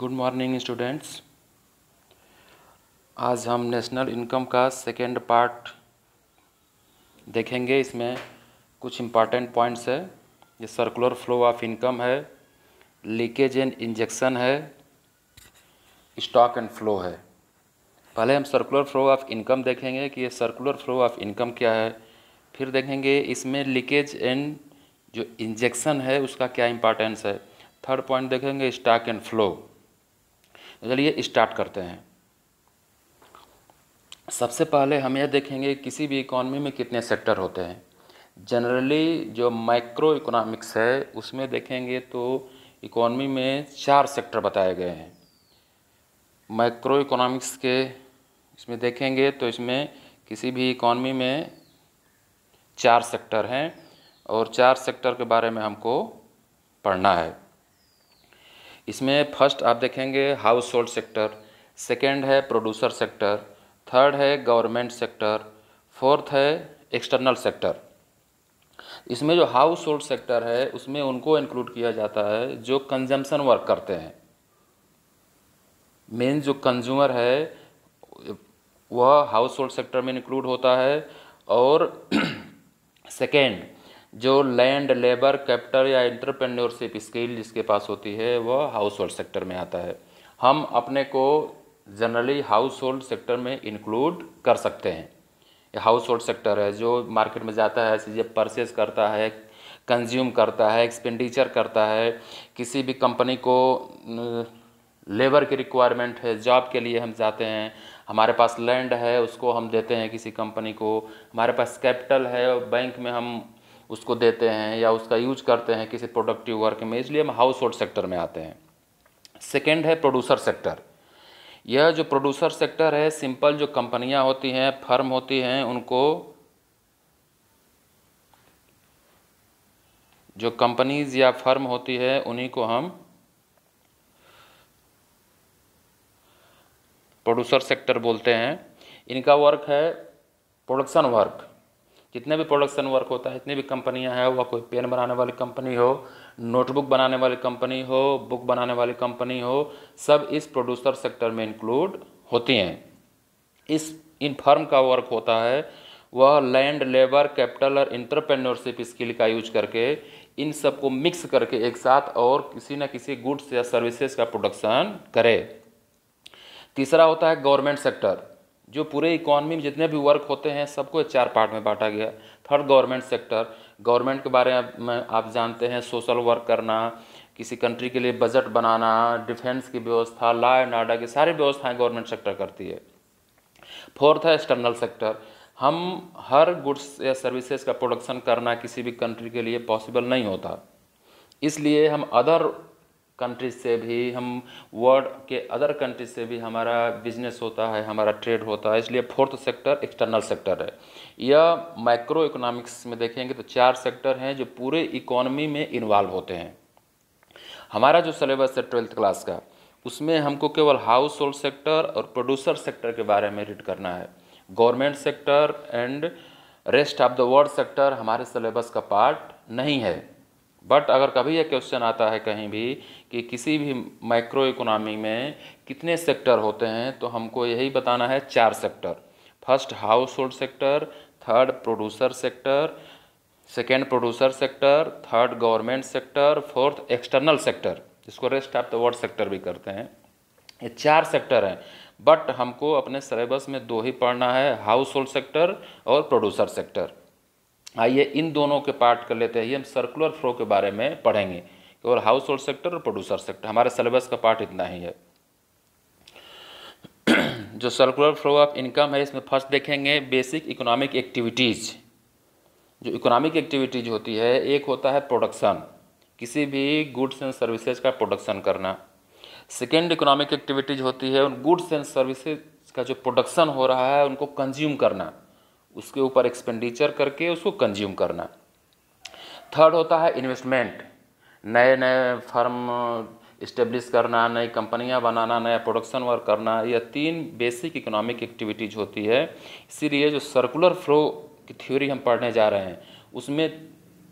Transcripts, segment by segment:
good morning students आज हम national income का सेकेंड पार्ट देखेंगे इसमें कुछ इम्पॉर्टेंट पॉइंट्स है ये सर्कुलर फ्लो ऑफ इनकम है लीकेज एंड इंजेक्शन है स्टॉक एंड फ्लो है पहले हम सर्कुलर फ्लो ऑफ इनकम देखेंगे कि ये सर्कुलर फ्लो ऑफ इनकम क्या है फिर देखेंगे इसमें लीकेज एंड जो इंजेक्शन है उसका क्या इम्पॉर्टेंस है थर्ड पॉइंट देखेंगे स्टॉक एंड फ्लो चलिए स्टार्ट करते हैं सबसे पहले हम यह देखेंगे किसी भी इकोनॉमी में कितने सेक्टर होते हैं जनरली जो माइक्रो इकोनॉमिक्स है उसमें देखेंगे तो इकॉनमी में चार सेक्टर बताए गए हैं माइक्रो इकोनॉमिक्स के इसमें देखेंगे तो इसमें किसी भी इकॉनमी में चार सेक्टर हैं और चार सेक्टर के बारे में हमको पढ़ना है इसमें फर्स्ट आप देखेंगे हाउस होल्ड सेक्टर सेकेंड है प्रोड्यूसर सेक्टर थर्ड है गवर्नमेंट सेक्टर फोर्थ है एक्सटर्नल सेक्टर इसमें जो हाउस होल्ड सेक्टर है उसमें उनको इंक्लूड किया जाता है जो कंजम्पशन वर्क करते हैं मेन जो कंज्यूमर है वह हाउस होल्ड सेक्टर में इंक्लूड होता है और सेकेंड जो लैंड लेबर कैपिटल या इंटरप्रेन्योरशिप स्किल जिसके पास होती है वह हाउस होल्ड सेक्टर में आता है हम अपने को जनरली हाउस होल्ड सेक्टर में इंक्लूड कर सकते हैं हाउस होल्ड सेक्टर है जो मार्केट में जाता है चीज़ें परचेज करता है कंज्यूम करता है एक्सपेंडिचर करता है किसी भी कंपनी को लेबर की रिक्वायरमेंट है जॉब के लिए हम जाते हैं हमारे पास लैंड है उसको हम देते हैं किसी कंपनी को हमारे पास कैपिटल है बैंक में हम उसको देते हैं या उसका यूज करते हैं किसी प्रोडक्टिव वर्क में इसलिए हम हाउस होल्ड सेक्टर में आते हैं सेकेंड है प्रोड्यूसर सेक्टर यह जो प्रोड्यूसर सेक्टर है सिंपल जो कंपनियां होती हैं फर्म होती हैं उनको जो कंपनीज या फर्म होती है उन्हीं को हम प्रोड्यूसर सेक्टर बोलते हैं इनका वर्क है प्रोडक्शन वर्क जितने भी प्रोडक्शन वर्क होता है जितनी भी कंपनियां हैं वह कोई पेन बनाने वाली कंपनी हो नोटबुक बनाने वाली कंपनी हो बुक बनाने वाली कंपनी हो सब इस प्रोड्यूसर सेक्टर में इंक्लूड होती हैं इस इन फर्म का वर्क होता है वह लैंड लेबर कैपिटल और इंटरप्रेन्योरशिप स्किल का यूज करके इन सबको मिक्स करके एक साथ और किसी न किसी गुड्स या सर्विसेज का प्रोडक्शन करे तीसरा होता है गवर्नमेंट सेक्टर जो पूरे इकोनॉमी में जितने भी वर्क होते हैं सबको चार पार्ट में बांटा गया थर्ड गवर्नमेंट सेक्टर गवर्नमेंट के बारे में आप जानते हैं सोशल वर्क करना किसी कंट्री के लिए बजट बनाना डिफेंस की व्यवस्था लॉ एंड ऑर्डर की सारी व्यवस्थाएं गवर्नमेंट सेक्टर करती है फोर्थ है एक्सटर्नल सेक्टर हम हर गुड्स या सर्विसेज का प्रोडक्शन करना किसी भी कंट्री के लिए पॉसिबल नहीं होता इसलिए हम अदर कंट्रीज से भी हम वर्ल्ड के अदर कंट्रीज से भी हमारा बिजनेस होता है हमारा ट्रेड होता है इसलिए फोर्थ सेक्टर एक्सटर्नल सेक्टर है यह माइक्रो इकोनॉमिक्स में देखेंगे तो चार सेक्टर हैं जो पूरे इकोनॉमी में इन्वॉल्व होते हैं हमारा जो सिलेबस है ट्वेल्थ क्लास का उसमें हमको केवल हाउस होल्ड सेक्टर और प्रोड्यूसर सेक्टर के बारे में रीड करना है government sector and rest of the world sector हमारे सिलेबस का पार्ट नहीं है बट अगर कभी यह क्वेश्चन आता है कहीं भी कि किसी भी माइक्रो इकोनॉमी में कितने सेक्टर होते हैं तो हमको यही बताना है चार sector first household sector third producer sector second producer sector third government sector fourth external sector जिसको rest of the world sector भी करते हैं ये चार सेक्टर हैं बट हमको अपने सिलेबस में दो ही पढ़ना है हाउस होल्ड सेक्टर और प्रोड्यूसर सेक्टर आइए इन दोनों के पार्ट कर लेते हैं ये हम सर्कुलर फ्लो के बारे में पढ़ेंगे और हाउस होल्ड सेक्टर और प्रोड्यूसर सेक्टर हमारे सिलेबस का पार्ट इतना ही है जो सर्कुलर फ्लो ऑफ इनकम है इसमें फर्स्ट देखेंगे बेसिक इकोनॉमिक एक्टिविटीज़ जो इकोनॉमिक एक्टिविटीज होती है एक होता है प्रोडक्शन किसी भी गुड्स एंड सर्विसेज का प्रोडक्शन करना सेकेंड इकोनॉमिक एक्टिविटीज होती है उन गुड्स एंड सर्विसेज का जो प्रोडक्शन हो रहा है उनको कंज्यूम करना उसके ऊपर एक्सपेंडिचर करके उसको कंज्यूम करना थर्ड होता है इन्वेस्टमेंट नए नए फर्म इस्टेब्लिश करना नई कंपनियां बनाना नया प्रोडक्शन वर्क करना यह तीन बेसिक इकोनॉमिक एक्टिविटीज़ होती है इसीलिए जो सर्कुलर फ्लो की थ्योरी हम पढ़ने जा रहे हैं उसमें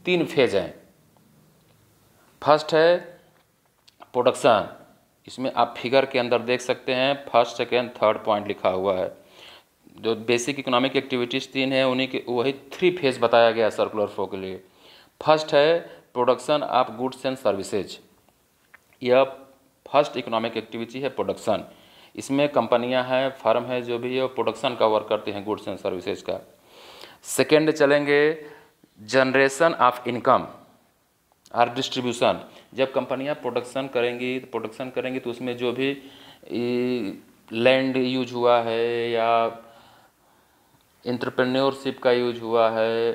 तीन फेज हैं फर्स्ट है प्रोडक्शन इसमें आप फिगर के अंदर देख सकते हैं फर्स्ट सेकेंड थर्ड पॉइंट लिखा हुआ है जो बेसिक इकोनॉमिक एक्टिविटीज़ तीन है उन्हीं के वही थ्री फेज बताया गया सर्कुलर फ्लो के लिए फर्स्ट है production of goods and services यह फर्स्ट इकोनॉमिक एक्टिविटी है प्रोडक्शन इसमें कंपनियां हैं फर्म है जो भी है प्रोडक्शन का वर्क करते हैं गुड्स एंड सर्विसेज का सेकेंड चलेंगे जनरेशन ऑफ इनकम और डिस्ट्रीब्यूशन जब कंपनियां प्रोडक्शन करेंगी तो प्रोडक्शन करेंगी तो उसमें जो भी लैंड यूज हुआ है या इंटरप्रेन्योरशिप का यूज हुआ है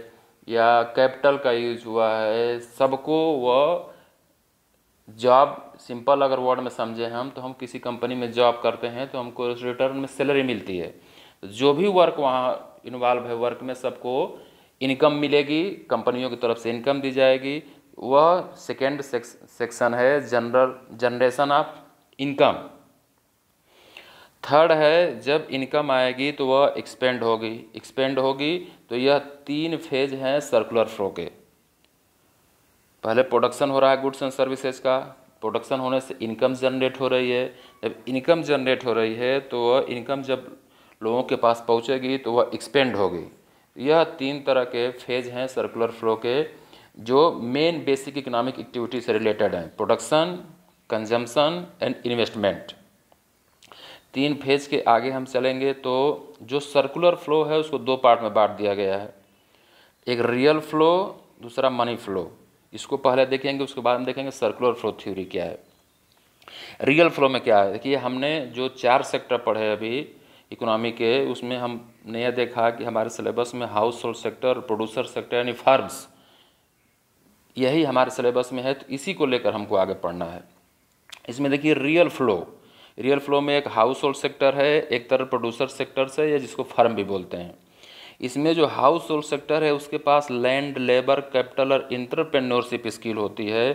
या कैपिटल का यूज हुआ है सबको वह जॉब सिंपल अगर वर्ड में समझे हम तो हम किसी कंपनी में जॉब करते हैं तो हमको रिटर्न में सैलरी मिलती है जो भी वर्क वहाँ इन्वॉल्व है वर्क में सबको इनकम मिलेगी कंपनियों की तरफ से इनकम दी जाएगी वह सेकेंड सेक्शन है general generation of income third है जब इनकम आएगी तो वह एक्सपेंड होगी एक्सपेंड होगी तो यह तीन फेज हैं सर्कुलर फ्लो के पहले प्रोडक्शन हो रहा है गुड्स एंड सर्विसेज का प्रोडक्शन होने से इनकम जनरेट हो रही है जब इनकम जनरेट हो रही है तो वह इनकम जब लोगों के पास पहुंचेगी तो वह एक्सपेंड होगी यह तीन तरह के फेज हैं सर्कुलर फ्लो के जो मेन बेसिक इकोनॉमिक एक्टिविटी से रिलेटेड हैं प्रोडक्शन कंजम्पशन एंड इन्वेस्टमेंट तीन फेज के आगे हम चलेंगे तो जो सर्कुलर फ्लो है उसको दो पार्ट में बांट दिया गया है एक रियल फ्लो दूसरा मनी फ्लो इसको पहले देखेंगे उसके बाद हम देखेंगे सर्कुलर फ्लो थ्योरी क्या है रियल फ्लो में क्या है देखिए हमने जो चार सेक्टर पढ़े अभी इकोनॉमी के उसमें हमने यह देखा कि हमारे सिलेबस में household sector producer sector यानी फार्म्स यही हमारे सिलेबस में है तो इसी को लेकर हमको आगे पढ़ना है इसमें देखिए रियल फ्लो रियल फ्लो में एक हाउस होल्ड सेक्टर है एक तरह प्रोड्यूसर सेक्टर से या जिसको फर्म भी बोलते हैं इसमें जो हाउस होल्ड सेक्टर है उसके पास लैंड लेबर कैपिटल और इंटरप्रेन्योरशिप स्किल होती है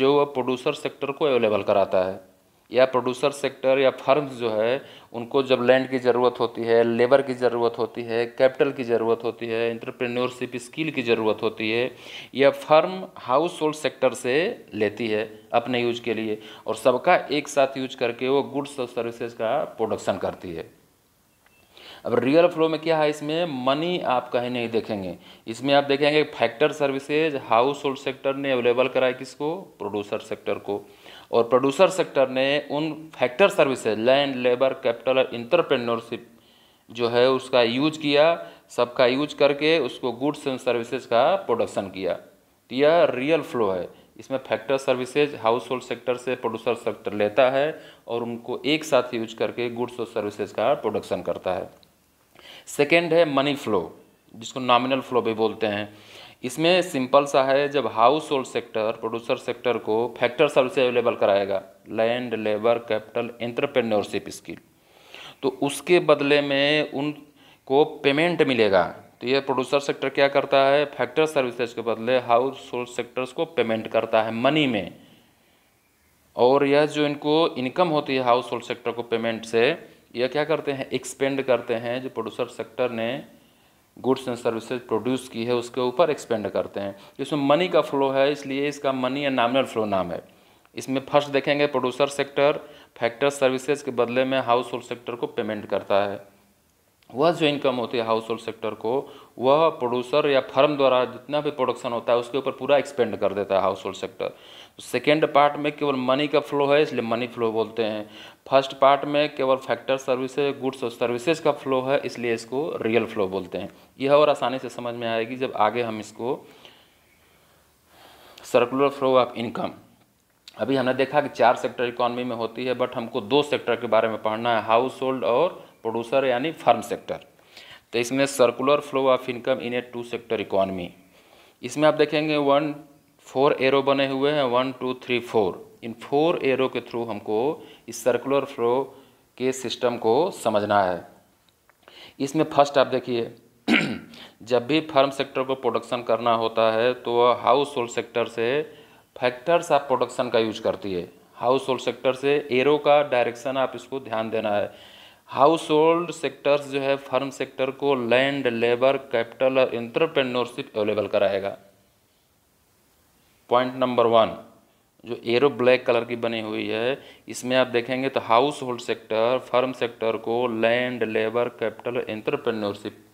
जो वह प्रोड्यूसर सेक्टर को अवेलेबल कराता है या प्रोड्यूसर सेक्टर या फर्म जो है उनको जब लैंड की ज़रूरत होती है लेबर की ज़रूरत होती है कैपिटल की ज़रूरत होती है इंटरप्रेन्योरशिप स्किल की ज़रूरत होती है या फर्म हाउस होल्ड सेक्टर से लेती है अपने यूज के लिए और सबका एक साथ यूज करके वो गुड्स और सर्विसेज का प्रोडक्शन करती है अब रियल फ्लो में क्या है इसमें मनी आप कहीं नहीं देखेंगे इसमें आप देखेंगे factor services household sector ने अवेलेबल कराया किसको प्रोड्यूसर सेक्टर को और प्रोड्यूसर सेक्टर ने उन factor services land labour capital और इंटरप्रेन्योरशिप जो है उसका यूज किया सबका यूज करके उसको गुड्स एंड सर्विसेज का प्रोडक्शन किया तो यह रियल फ्लो है इसमें factor services household sector से प्रोड्यूसर सेक्टर लेता है और उनको एक साथ यूज करके गुड्स और सर्विसेज का प्रोडक्शन करता है सेकेंड है मनी फ्लो जिसको नॉमिनल फ्लो भी बोलते हैं इसमें सिंपल सा है जब household sector producer sector को फैक्टर सर्विस अवेलेबल कराएगा land labour capital entrepreneurship skill तो उसके बदले में उनको पेमेंट मिलेगा तो ये प्रोड्यूसर सेक्टर क्या करता है फैक्टर सर्विसेज के बदले हाउस होल्ड सेक्टर्स को पेमेंट करता है मनी में और यह जो इनको इनकम होती है हाउस होल्ड सेक्टर को पेमेंट से यह क्या करते हैं एक्सपेंड करते हैं जो प्रोड्यूसर सेक्टर ने गुड्स एंड सर्विसेज प्रोड्यूस की है उसके ऊपर एक्सपेंड करते हैं इसमें मनी का फ्लो है इसलिए इसका मनी या नामिनल फ्लो नाम है इसमें फर्स्ट देखेंगे प्रोड्यूसर सेक्टर फैक्टर सर्विसेज के बदले में हाउस होल्ड सेक्टर को पेमेंट करता है वह जो इनकम होती है हाउस होल्ड सेक्टर को वह प्रोड्यूसर या फर्म द्वारा जितना भी प्रोडक्शन होता है उसके ऊपर पूरा एक्सपेंड कर देता है household sector second part में केवल मनी का फ्लो है इसलिए मनी फ्लो बोलते हैं फर्स्ट पार्ट में केवल फैक्टर सर्विसेज गुड्स और सर्विसेज का फ्लो है इसलिए इसको रियल फ्लो बोलते हैं यह और आसानी से समझ में आएगी जब आगे हम इसको सर्कुलर फ्लो ऑफ इनकम अभी हमने देखा कि चार सेक्टर इकोनॉमी में होती है बट हमको दो सेक्टर के बारे में पढ़ना है हाउस होल्ड और प्रोड्यूसर यानी फार्म सेक्टर तो इसमें circular flow of income in a two sector economy इसमें आप देखेंगे वन फोर एरो बने हुए हैं वन टू थ्री फोर इन फोर एरो के थ्रू हमको इस सर्कुलर फ्लो के सिस्टम को समझना है इसमें फर्स्ट आप देखिए जब भी फर्म सेक्टर को प्रोडक्शन करना होता है तो वह हाउस होल्ड सेक्टर से फैक्टर्स आप प्रोडक्शन का यूज करती है हाउस होल्ड सेक्टर से एरो का डायरेक्शन आप इसको ध्यान देना है हाउस होल्ड सेक्टर्स जो है फर्म सेक्टर को लैंड लेबर कैपिटल और इंटरप्रेन्योरशिप अवेलेबल कराएगा पॉइंट नंबर वन जो एरो ब्लैक कलर की बनी हुई है इसमें आप देखेंगे तो household sector firm sector को land labour capital entrepreneurship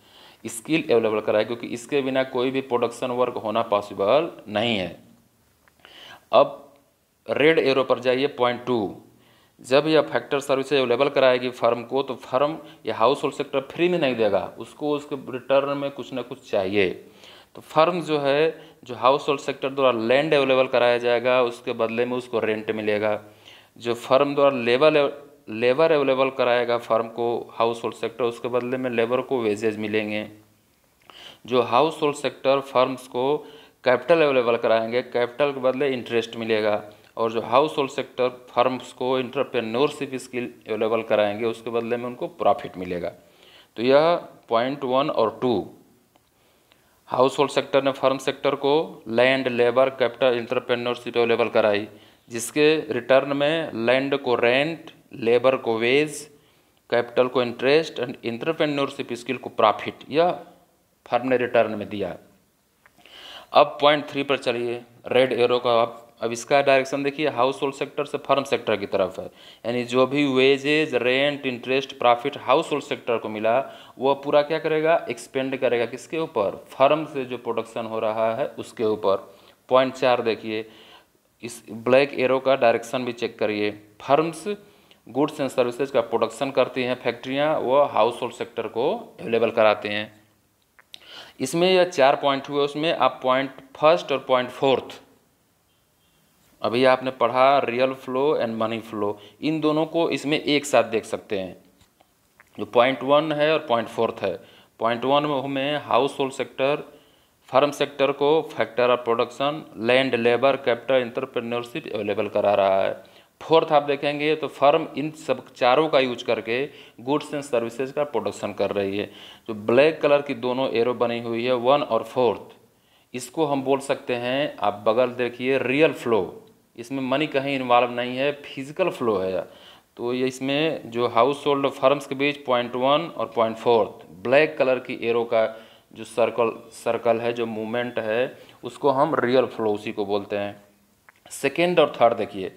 skill available कराए क्योंकि इसके बिना कोई भी प्रोडक्शन वर्क होना पॉसिबल नहीं है अब रेड एरो पर जाइए पॉइंट टू जब यह फैक्टर सर्विस अवेलेबल कराएगी फर्म को तो फर्म यह हाउस होल्ड सेक्टर फ्री में नहीं देगा उसको उसके रिटर्न में कुछ ना कुछ चाहिए तो फर्म जो है जो हाउस होल्ड सेक्टर द्वारा लैंड अवेलेबल कराया जाएगा उसके बदले में उसको रेंट मिलेगा जो फर्म द्वारा लेबर लेबर अवेलेबल कराएगा फर्म को हाउस होल्ड सेक्टर उसके बदले में लेबर को वेजेज मिलेंगे जो हाउस होल्ड सेक्टर फर्म्स को कैपिटल अवेलेबल कराएंगे कैपिटल के बदले इंटरेस्ट मिलेगा और जो हाउस होल्ड सेक्टर फर्म्स को इंटरप्रेन्योरशिप स्किल अवेलेबल कराएंगे उसके बदले में उनको प्रॉफिट मिलेगा तो यह पॉइंट वन और टू हाउस होल्ड सेक्टर ने फर्म सेक्टर को land labour capital entrepreneurship available कराई जिसके रिटर्न में लैंड को रेंट लेबर को वेज कैपिटल को इंटरेस्ट एंड इंटरप्रेन्योरशिप स्किल को प्रॉफिट यह फर्म ने रिटर्न में दिया अब पॉइंट थ्री पर चलिए रेड एरो का आप अब इसका डायरेक्शन देखिए हाउस होल्ड सेक्टर से फर्म सेक्टर की तरफ है यानी जो भी wages rent interest profit household sector को मिला वह पूरा क्या करेगा एक्सपेंड करेगा किसके ऊपर फर्म से जो प्रोडक्शन हो रहा है उसके ऊपर पॉइंट चार देखिए इस ब्लैक एरो का डायरेक्शन भी चेक करिए फर्म्स गुड्स एंड सर्विसेज का प्रोडक्शन करती हैं फैक्ट्रियाँ वो हाउस होल्ड सेक्टर को अवेलेबल कराते हैं इसमें यह चार पॉइंट हुए उसमें आप पॉइंट फर्स्ट और पॉइंट फोर्थ अभी आपने पढ़ा real flow and money flow इन दोनों को इसमें एक साथ देख सकते हैं जो पॉइंट वन है और पॉइंट फोर्थ है पॉइंट वन में household sector firm sector को factor of production land labour capital entrepreneurship available करा रहा है फोर्थ आप देखेंगे तो फर्म इन सब चारों का यूज करके गुड्स एंड सर्विसेज का प्रोडक्शन कर रही है जो ब्लैक कलर की दोनों एरो बनी हुई है वन और फोर्थ इसको हम बोल सकते हैं आप बगल देखिए रियल फ्लो इसमें मनी कहीं इन्वॉल्व नहीं है फिजिकल फ्लो है तो ये इसमें जो हाउस होल्ड फर्म्स के बीच पॉइंट वन और पॉइंट फोर्थ ब्लैक कलर की एरो का जो सर्कल सर्कल है जो मूवमेंट है उसको हम रियल फ्लो उसी को बोलते हैं सेकेंड और थर्ड देखिए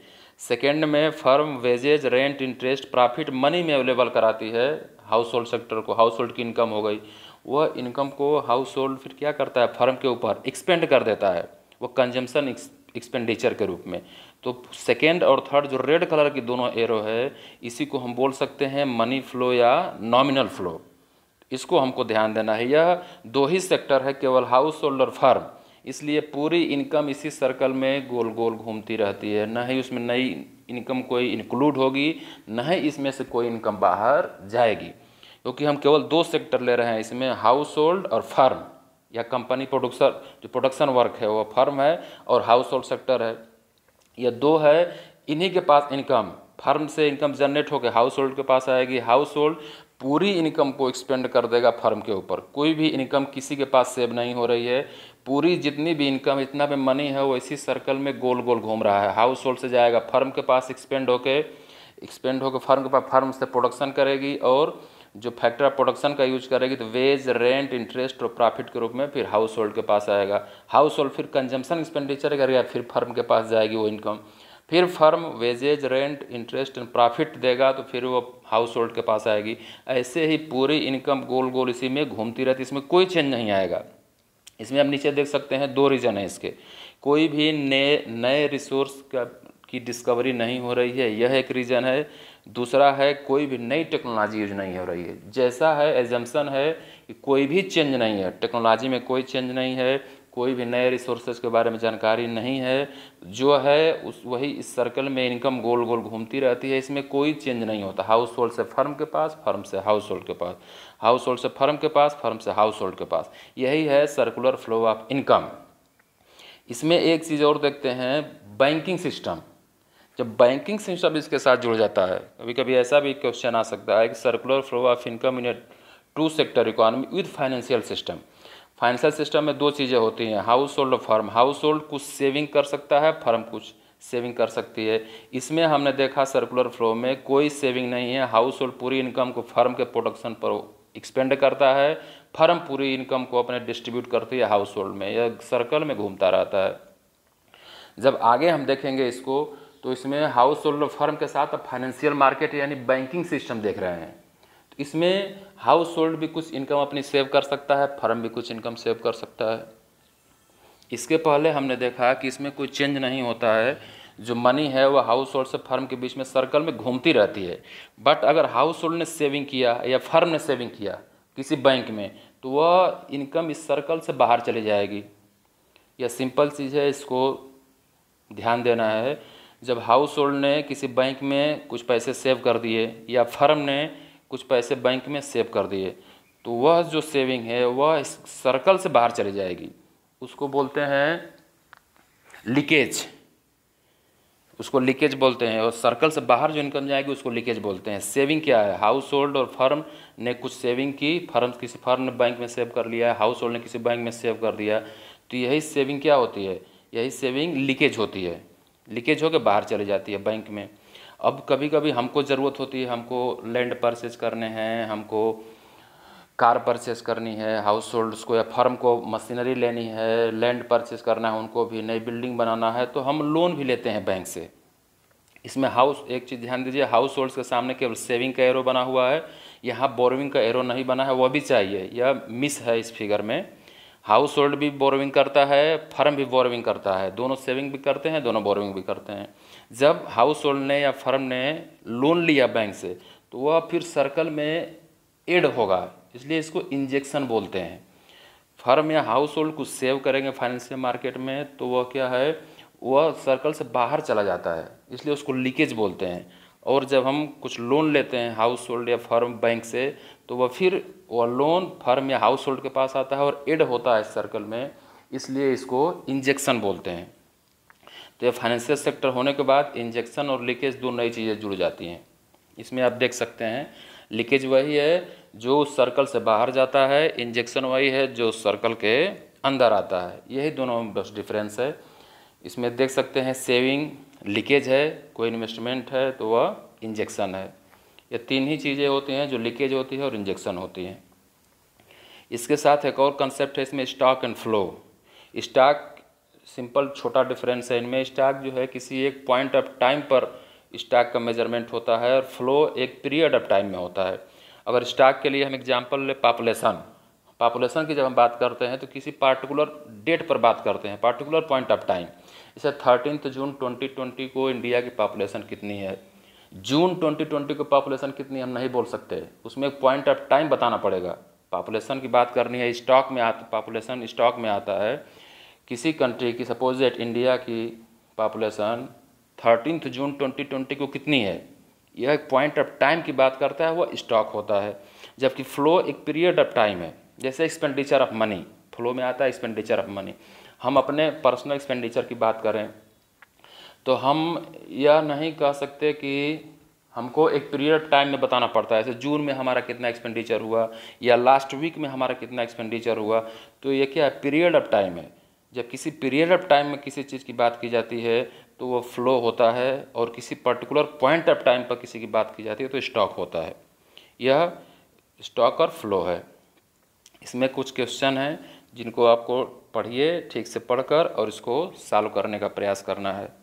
सेकेंड में firm wages rent interest profit money में अवेलेबल कराती है हाउस होल्ड सेक्टर को हाउस होल्ड की इनकम हो गई वह इनकम को हाउस होल्ड फिर क्या करता है फर्म के ऊपर एक्सपेंड कर देता है वो कंजम्पशन एक्सपेंडिचर के रूप में तो सेकेंड और थर्ड जो रेड कलर की दोनों एरो है इसी को हम बोल सकते हैं मनी फ्लो या नॉमिनल फ्लो इसको हमको ध्यान देना है यह दो ही सेक्टर है केवल हाउस होल्डर फर्म इसलिए पूरी इनकम इसी सर्कल में गोल गोल घूमती रहती है न ही उसमें नई इनकम कोई इंक्लूड होगी न ही इसमें से कोई इनकम बाहर जाएगी क्योंकि हम केवल दो सेक्टर ले रहे हैं इसमें हाउस होल्ड और फर्म या कंपनी प्रोडक्सर जो प्रोडक्शन वर्क है वो फर्म है और हाउस होल्ड सेक्टर है या दो है इन्हीं के पास इनकम फर्म से इनकम जनरेट होकर हाउस होल्ड के पास आएगी हाउस होल्ड पूरी इनकम को एक्सपेंड कर देगा फर्म के ऊपर कोई भी इनकम किसी के पास सेव नहीं हो रही है पूरी जितनी भी इनकम इतना भी मनी है वो इसी सर्कल में गोल गोल घूम रहा है हाउस होल्ड से जाएगा फर्म के पास एक्सपेंड होके एक्सपेंड होकर फर्म के पास फर्म से प्रोडक्शन करेगी और जो फैक्टर ऑफ प्रोडक्शन का यूज करेगी तो वेज रेंट इंटरेस्ट और प्रॉफिट के रूप में फिर हाउस होल्ड के पास आएगा हाउस होल्ड फिर कंजम्पशन एक्सपेंडिचर करेगा फिर फर्म के पास जाएगी वो इनकम फिर firm wages rent interest and profit देगा तो फिर वो हाउस होल्ड के पास आएगी ऐसे ही पूरी इनकम गोल गोल इसी में घूमती रहती इसमें कोई चेंज नहीं आएगा इसमें हम नीचे देख सकते हैं दो रीज़न है इसके कोई भी नए नए रिसोर्स का की डिस्कवरी नहीं हो रही है यह एक रीज़न है दूसरा है कोई भी नई टेक्नोलॉजी यूज नहीं हो रही है जैसा है एजम्सन है कि कोई भी चेंज नहीं है टेक्नोलॉजी में कोई चेंज नहीं है कोई भी नए रिसोर्सेज के बारे में जानकारी नहीं है जो है उस वही इस सर्कल में इनकम गोल गोल घूमती रहती है इसमें कोई चेंज नहीं होता हाउस होल्ड से फर्म के पास फर्म से हाउस होल्ड के पास हाउस होल्ड से फर्म के पास फर्म से हाउस होल्ड के पास यही है सर्कुलर फ्लो ऑफ इनकम इसमें एक चीज़ और देखते हैं बैंकिंग सिस्टम जब बैंकिंग सिस्टम इसके साथ जुड़ जाता है कभी कभी ऐसा भी क्वेश्चन आ सकता है कि circular flow of income in a two sector economy with financial system financial system में दो चीज़ें होती हैं हाउस होल्ड और फर्म हाउस होल्ड कुछ सेविंग कर सकता है फर्म कुछ सेविंग कर सकती है इसमें हमने देखा सर्कुलर फ्लो में कोई सेविंग नहीं है हाउस होल्ड पूरी इनकम को फर्म के प्रोडक्शन पर एक्सपेंड करता है फर्म पूरी इनकम को अपने डिस्ट्रीब्यूट करती है हाउस होल्ड में या सर्कल में घूमता रहता है जब आगे हम देखेंगे इसको तो इसमें हाउस होल्ड फर्म के साथ आप फाइनेंशियल मार्केट यानी बैंकिंग सिस्टम देख रहे हैं तो इसमें हाउस होल्ड भी कुछ इनकम अपनी सेव कर सकता है फर्म भी कुछ इनकम सेव कर सकता है इसके पहले हमने देखा कि इसमें कोई चेंज नहीं होता है जो मनी है वह हाउस होल्ड से फर्म के बीच में सर्कल में घूमती रहती है बट अगर हाउस होल्ड ने सेविंग किया या फर्म ने सेविंग किया किसी बैंक में तो वह इनकम इस सर्कल से बाहर चली जाएगी यह सिंपल चीज़ है इसको ध्यान देना है जब हाउस होल्ड ने किसी बैंक में कुछ पैसे सेव कर दिए या फर्म ने कुछ पैसे बैंक में सेव कर दिए तो वह जो सेविंग है वह सर्कल से बाहर चली जाएगी उसको बोलते हैं लीकेज उसको लीकेज बोलते हैं और सर्कल से बाहर जो इनकम जाएगी उसको लीकेज बोलते हैं सेविंग क्या है हाउस होल्ड और फर्म ने कुछ सेविंग की फर्म किसी फर्म ने बैंक में सेव कर लिया हाउस होल्ड ने किसी बैंक में सेव कर दिया तो यही सेविंग क्या होती है यही सेविंग लीकेज होती है लीकेज होकर बाहर चली जाती है बैंक में अब कभी कभी हमको ज़रूरत होती है हमको लैंड परचेज करने हैं हमको कार परचेज करनी है हाउस होल्ड्स को या फर्म को मशीनरी लेनी है लैंड परचेज करना है उनको भी नई बिल्डिंग बनाना है तो हम लोन भी लेते हैं बैंक से इसमें हाउस एक चीज़ ध्यान दीजिए हाउस होल्ड्स के सामने केवल सेविंग का एरो बना हुआ है यहाँ बोरविंग का एरो नहीं बना है वह भी चाहिए यह मिस है इस फिगर में हाउस होल्ड भी बोरोविंग करता है फर्म भी बोरोविंग करता है दोनों सेविंग भी करते हैं दोनों बोरोविंग भी करते हैं जब हाउस होल्ड ने या फर्म ने लोन लिया बैंक से तो वह फिर सर्कल में एड होगा इसलिए इसको इंजेक्शन बोलते हैं फर्म या हाउस होल्ड कुछ सेव करेंगे फाइनेंशियल मार्केट में तो वह क्या है वह सर्कल से बाहर चला जाता है इसलिए उसको लीकेज बोलते हैं और जब हम कुछ लोन लेते हैं हाउस होल्ड या फर्म बैंक से तो वह फिर वह लोन फर्म या हाउस होल्ड के पास आता है और एड होता है इस सर्कल में इसलिए इसको इंजेक्शन बोलते हैं तो ये फाइनेंशियल सेक्टर होने के बाद इंजेक्शन और लीकेज दो नई चीज़ें जुड़ जाती हैं इसमें आप देख सकते हैं लीकेज वही है जो सर्कल से बाहर जाता है इंजेक्शन वही है जो सर्कल के अंदर आता है यही दोनों बस डिफरेंस है इसमें देख सकते हैं सेविंग लीकेज है कोई इन्वेस्टमेंट है तो वह इंजेक्शन है ये तीन ही चीज़ें होती हैं जो लीकेज होती है और इंजेक्शन होती हैं इसके साथ एक और कंसेप्ट है इसमें stock and flow stock simple छोटा डिफरेंस है इनमें स्टॉक जो है किसी एक पॉइंट ऑफ टाइम पर स्टॉक का मेजरमेंट होता है और फ्लो एक पीरियड ऑफ टाइम में होता है अगर स्टॉक के लिए हम एग्जाम्पल ले पॉपुलेशन पॉपुलेशन की जब हम बात करते हैं तो किसी पार्टिकुलर डेट पर बात करते हैं पार्टिकुलर पॉइंट ऑफ टाइम इसे थर्टीनथ जून 2020 को इंडिया की पॉपुलेशन कितनी है जून 2020 को पॉपुलेशन कितनी हम नहीं बोल सकते उसमें एक पॉइंट ऑफ टाइम बताना पड़ेगा पॉपुलेशन की बात करनी है स्टॉक में आता पॉपुलेशन स्टॉक में आता है किसी कंट्री की सपोज एट इंडिया की पॉपुलेशन थर्टीनथ जून 2020 को कितनी है यह एक पॉइंट ऑफ टाइम की बात करता है वह स्टॉक होता है जबकि फ्लो एक पीरियड ऑफ टाइम है जैसे एक्सपेंडिचर ऑफ मनी फ्लो में आता है एक्सपेंडिचर ऑफ मनी हम अपने पर्सनल एक्सपेंडिचर की बात करें तो हम यह नहीं कह सकते कि हमको एक पीरियड टाइम में बताना पड़ता है जैसे जून में हमारा कितना एक्सपेंडिचर हुआ या लास्ट वीक में हमारा कितना एक्सपेंडिचर हुआ तो ये क्या है पीरियड ऑफ टाइम है जब किसी पीरियड ऑफ टाइम में किसी चीज़ की बात की जाती है तो वो फ्लो होता है और किसी पर्टिकुलर पॉइंट ऑफ टाइम पर किसी की बात की जाती है तो स्टॉक होता है यह स्टॉक और फ्लो है इसमें कुछ क्वेश्चन हैं जिनको आपको पढ़िए ठीक से पढ़कर और इसको सॉल्व करने का प्रयास करना है